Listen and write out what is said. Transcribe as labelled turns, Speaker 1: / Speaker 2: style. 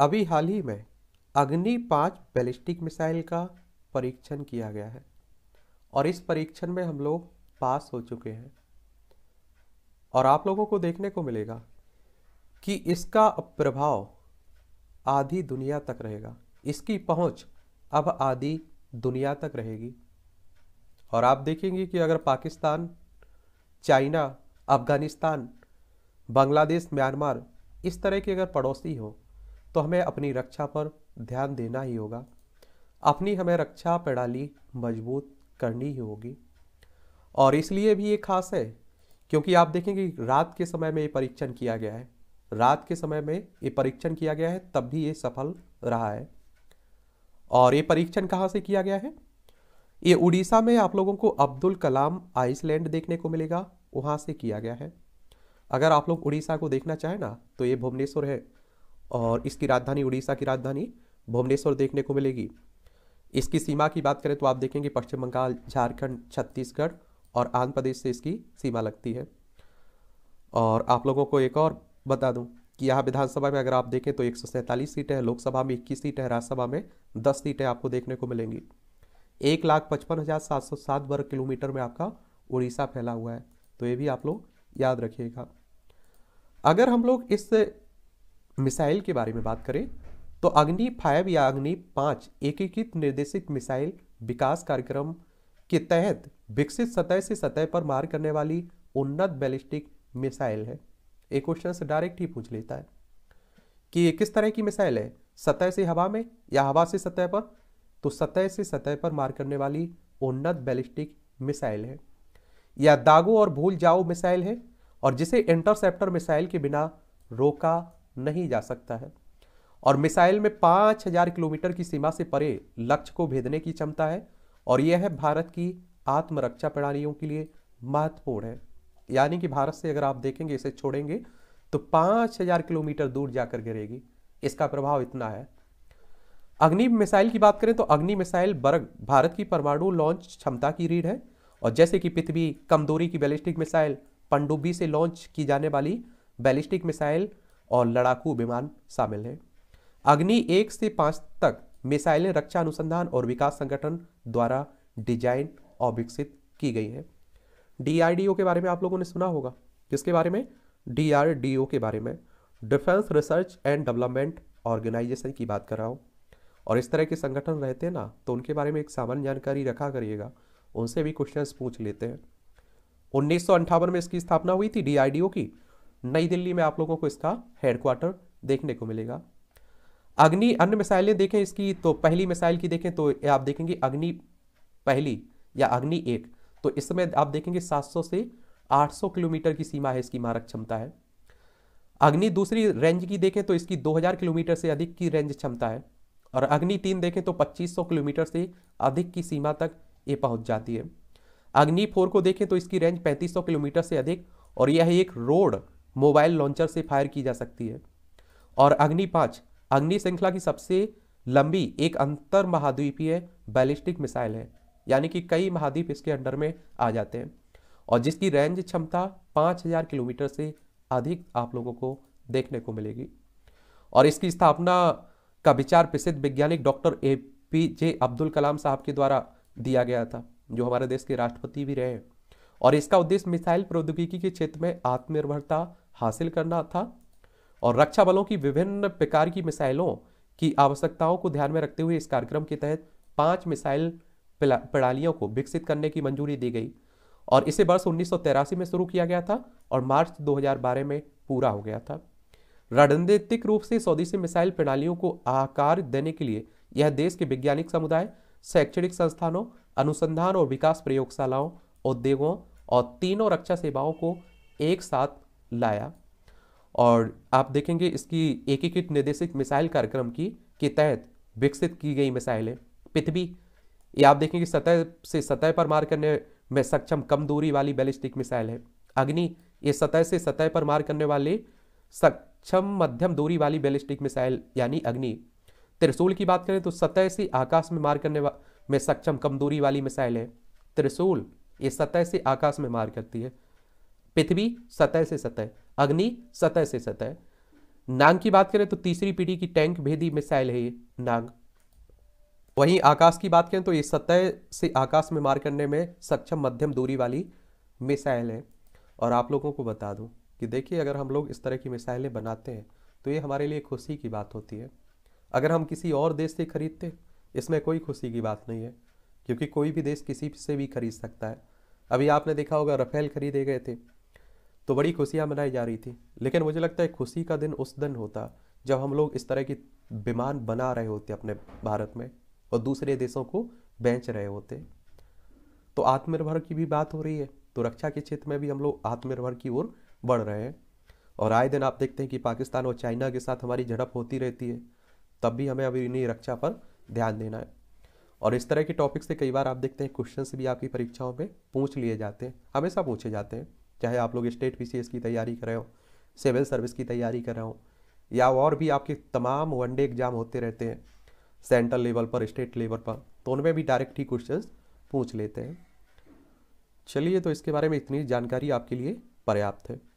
Speaker 1: अभी हाल ही में अग्नि पाँच बैलिस्टिक मिसाइल का परीक्षण किया गया है और इस परीक्षण में हम लोग पास हो चुके हैं और आप लोगों को देखने को मिलेगा कि इसका प्रभाव आधी दुनिया तक रहेगा इसकी पहुंच अब आधी दुनिया तक रहेगी और आप देखेंगे कि अगर पाकिस्तान चाइना अफगानिस्तान बांग्लादेश म्यांमार इस तरह के अगर पड़ोसी हों तो हमें अपनी रक्षा पर ध्यान देना ही होगा अपनी हमें रक्षा प्रणाली मजबूत करनी ही होगी और इसलिए भी ये खास है क्योंकि आप देखेंगे रात के समय में ये परीक्षण किया गया है रात के समय में ये परीक्षण किया गया है तब भी ये सफल रहा है और ये परीक्षण कहाँ से किया गया है ये उड़ीसा में आप लोगों को अब्दुल कलाम आइसलैंड देखने को मिलेगा वहाँ से किया गया है अगर आप लोग उड़ीसा को देखना चाहें ना तो ये भुवनेश्वर है और इसकी राजधानी उड़ीसा की राजधानी भुवनेश्वर देखने को मिलेगी इसकी सीमा की बात करें तो आप देखेंगे पश्चिम बंगाल झारखंड छत्तीसगढ़ और आंध्र प्रदेश से इसकी सीमा लगती है और आप लोगों को एक और बता दूं कि यहाँ विधानसभा में अगर आप देखें तो एक सीटें हैं लोकसभा में इक्कीस सीटें हैं राज्यसभा में दस सीटें आपको देखने को मिलेंगी एक लाख पचपन हज़ार सात सौ सात वर्ग किलोमीटर में आपका उड़ीसा फैला हुआ है तो ये भी आप लोग याद रखिएगा अगर हम लोग इस मिसाइल के बारे में बात करें तो अग्नि फाइव या अग्नि पाँच एकीकृत निर्देशित मिसाइल विकास कार्यक्रम के तहत विकसित सतह से सतह पर मार करने वाली उन्नत बैलिस्टिक मिसाइल है एक क्वेश्चन से डायरेक्ट ही पूछ लेता है कि ये किस तरह की मिसाइल है सतह से हवा में या हवा से सतह पर तो सतह से सतह पर मार करने वाली उन्नत बैलिस्टिक मिसाइल है या दागो और भूल जाओ मिसाइल है और जिसे इंटरसेप्टर मिसाइल के बिना रोका नहीं जा सकता है और मिसाइल में 5000 हजार किलोमीटर की सीमा से परे लक्ष्य को भेदने की क्षमता है और यह है भारत की आत्मरक्षा प्रणालियों के लिए महत्वपूर्ण है यानी कि भारत से अगर आप देखेंगे इसे छोड़ेंगे तो 5000 हजार किलोमीटर दूर जाकर गिरेगी इसका प्रभाव इतना है अग्नि मिसाइल की बात करें तो अग्नि मिसाइल बर्ग भारत की परमाणु लॉन्च क्षमता की रीढ़ है और जैसे कि पृथ्वी कम दूरी की बैलिस्टिक मिसाइल पनडुब्बी से लॉन्च की जाने वाली बैलिस्टिक मिसाइल और लड़ाकू विमान शामिल हैं अग्नि एक से पाँच तक मिसाइलें रक्षा अनुसंधान और विकास संगठन द्वारा डिजाइन और विकसित की गई है डीआरडीओ के बारे में आप लोगों ने सुना होगा किसके बारे में डीआरडीओ के बारे में defence research and development organisation की बात कर रहा हूँ और इस तरह के संगठन रहते हैं ना तो उनके बारे में एक सामान्य जानकारी रखा करिएगा उनसे भी क्वेश्चंस पूछ लेते हैं उन्नीस में इसकी स्थापना हुई थी डी की नई दिल्ली में आप लोगों को इसका हेडक्वार्टर देखने को मिलेगा अग्नि अन्य मिसाइलें देखें इसकी तो पहली मिसाइल की देखें तो आप देखेंगे अग्नि पहली या अग्नि एक तो इस समय आप देखेंगे 700 से 800 किलोमीटर की सीमा है इसकी मारक क्षमता है अग्नि दूसरी रेंज की देखें तो इसकी 2000 किलोमीटर से अधिक की रेंज क्षमता है और अग्नि तीन देखें तो 2500 किलोमीटर से अधिक की सीमा तक ये पहुंच जाती है अग्नि फोर को देखें तो इसकी रेंज 3500 किलोमीटर से अधिक और यह एक रोड मोबाइल लॉन्चर से फायर की जा सकती है और अग्नि पाँच अग्नि श्रृंखला की सबसे लंबी एक अंतर महाद्वीपीय बैलिस्टिक मिसाइल है यानी कि कई महाद्वीप इसके अंडर में आ जाते हैं और जिसकी रेंज क्षमता 5000 किलोमीटर से अधिक आप लोगों को देखने को मिलेगी और इसकी स्थापना का विचार प्रसिद्ध वैज्ञानिक doctor A P J Abdul Kalam साहब के द्वारा दिया गया था जो हमारे देश के राष्ट्रपति भी रहे हैं और इसका उद्देश्य मिसाइल प्रौद्योगिकी के क्षेत्र में आत्मनिर्भरता हासिल करना था और रक्षा बलों की विभिन्न प्रकार की मिसाइलों की आवश्यकताओं को ध्यान में रखते हुए इस कार्यक्रम के तहत पांच मिसाइल प्रणालियों को विकसित करने की मंजूरी दी गई और इसे वर्ष उन्नीस में शुरू किया गया था और मार्च 2012 में पूरा हो गया था रणनीतिक रूप से स्वदेशी मिसाइल प्रणालियों को आकार देने के लिए यह देश के वैज्ञानिक समुदाय शैक्षणिक संस्थानों अनुसंधान और विकास प्रयोगशालाओं उद्योगों और तीनों रक्षा सेवाओं को एक साथ लाया और आप देखेंगे इसकी एकीकृत निर्देशित मिसाइल कार्यक्रम की के तहत विकसित की गई मिसाइलें पृथ्वी ये आप देखेंगे सतह से सतह पर मार करने में सक्षम कम दूरी वाली बैलिस्टिक मिसाइल है अग्नि ये सतह से सतह पर मार करने वाली सक्षम मध्यम दूरी वाली बैलिस्टिक मिसाइल यानी अग्नि त्रिशूल की बात करें तो सतह से आकाश में मार करने में सक्षम कम दूरी वाली मिसाइल है त्रिशूल ये सतह से आकाश में मार करती है पृथ्वी सतह से सतह अग्नि सतह से सतह नांग की बात करें तो तीसरी पीढ़ी की टैंक भेदी मिसाइल है ये नांग वहीं आकाश की बात करें तो ये सतह से आकाश में मार करने में सक्षम मध्यम दूरी वाली मिसाइल है और आप लोगों को बता दूं कि देखिए अगर हम लोग इस तरह की मिसाइलें बनाते हैं तो ये हमारे लिए खुशी की बात होती है अगर हम किसी और देश से खरीदते इसमें कोई खुशी की बात नहीं है क्योंकि कोई भी देश किसी से भी खरीद सकता है अभी आपने देखा होगा रफेल खरीदे गए थे तो बड़ी खुशियाँ मनाई जा रही थी लेकिन मुझे लगता है खुशी का दिन उस दिन होता जब हम लोग इस तरह की विमान बना रहे होते अपने भारत में और दूसरे देशों को बेच रहे होते तो आत्मनिर्भर की भी बात हो रही है तो रक्षा के क्षेत्र में भी हम लोग आत्मनिर्भर की ओर बढ़ रहे हैं और आए दिन आप देखते हैं कि पाकिस्तान और चाइना के साथ हमारी झड़प होती रहती है तब भी हमें अभी इन्हीं रक्षा पर ध्यान देना है और इस तरह के टॉपिक से कई बार आप देखते हैं क्वेश्चन भी आपकी परीक्षाओं में पूछ लिए जाते हैं हमेशा पूछे जाते हैं चाहे आप लोग स्टेट पी की तैयारी कर रहे हो सिविल सर्विस की तैयारी कर रहे हो या और भी आपके तमाम वनडे एग्जाम होते रहते हैं सेंट्रल लेवल पर स्टेट लेवल पर तो उनमें भी डायरेक्ट ही क्वेश्चन पूछ लेते हैं चलिए तो इसके बारे में इतनी जानकारी आपके लिए पर्याप्त है